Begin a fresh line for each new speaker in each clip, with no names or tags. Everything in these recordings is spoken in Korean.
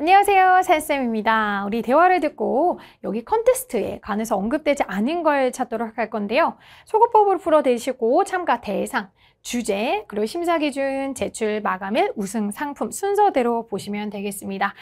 안녕하세요. 살쌤입니다 우리 대화를 듣고 여기 컨테스트에 관해서 언급되지 않은 걸 찾도록 할 건데요. 소거법을풀어대시고 참가 대상, 주제, 그리고 심사 기준, 제출 마감일, 우승 상품 순서대로 보시면 되겠습니다.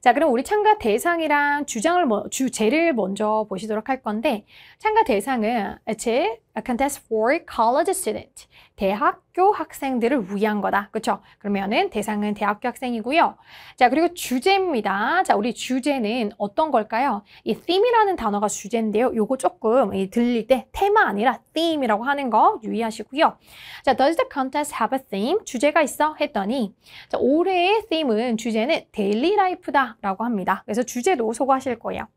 자, 그럼 우리 참가 대상이랑 주장을 뭐, 주제를 먼저 보시도록 할 건데 참가 대상은 애제 A contest for college student. 대학교 학생들을 위한 거다. 그렇죠? 그러면은 대상은 대학교 학생이고요. 자, 그리고 주제입니다. 자, 우리 주제는 어떤 걸까요? 이 theme이라는 단어가 주제인데요. 요거 조금 이 들릴 때 테마 아니라 theme이라고 하는 거 유의하시고요. 자, does the contest have a theme? 주제가 있어? 했더니 자, 올해의 theme은 주제는 데일리 라이프다라고 합니다. 그래서 주제도 소개하실 거예요.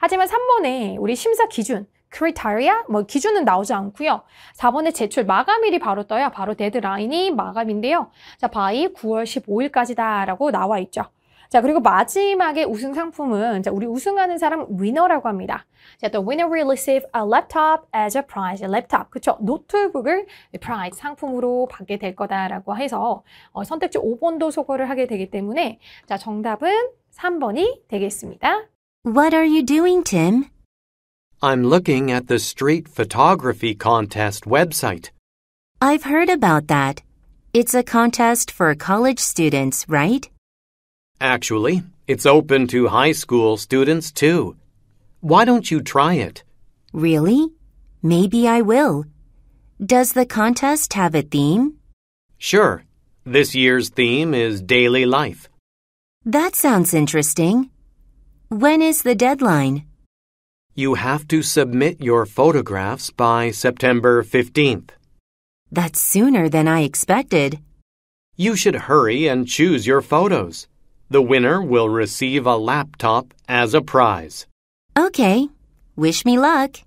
하지만 3번에 우리 심사 기준, criteria 뭐 기준은 나오지 않고요. 4번에 제출 마감일이 바로 떠요. 바로 데드라인이 마감인데요. 자, by 9월 15일까지다라고 나와 있죠. 자, 그리고 마지막에 우승 상품은 자, 우리 우승하는 사람 위너라고 합니다. 자, the winner will receive a laptop as a prize. 랩탑, 그쵸? 노트북을 prize 상품으로 받게 될 거다라고 해서 어, 선택지 5번도 소거를 하게 되기 때문에 자, 정답은 3번이 되겠습니다.
What are you doing, Tim?
I'm looking at the street photography contest website.
I've heard about that. It's a contest for college students, right?
Actually, it's open to high school students too. Why don't you try it?
Really? Maybe I will. Does the contest have a theme?
Sure. This year's theme is daily life.
That sounds interesting. When is the deadline?
You have to submit your photographs by September 15th.
That's sooner than I expected.
You should hurry and choose your photos. The winner will receive a laptop as a prize.
Okay. Wish me luck.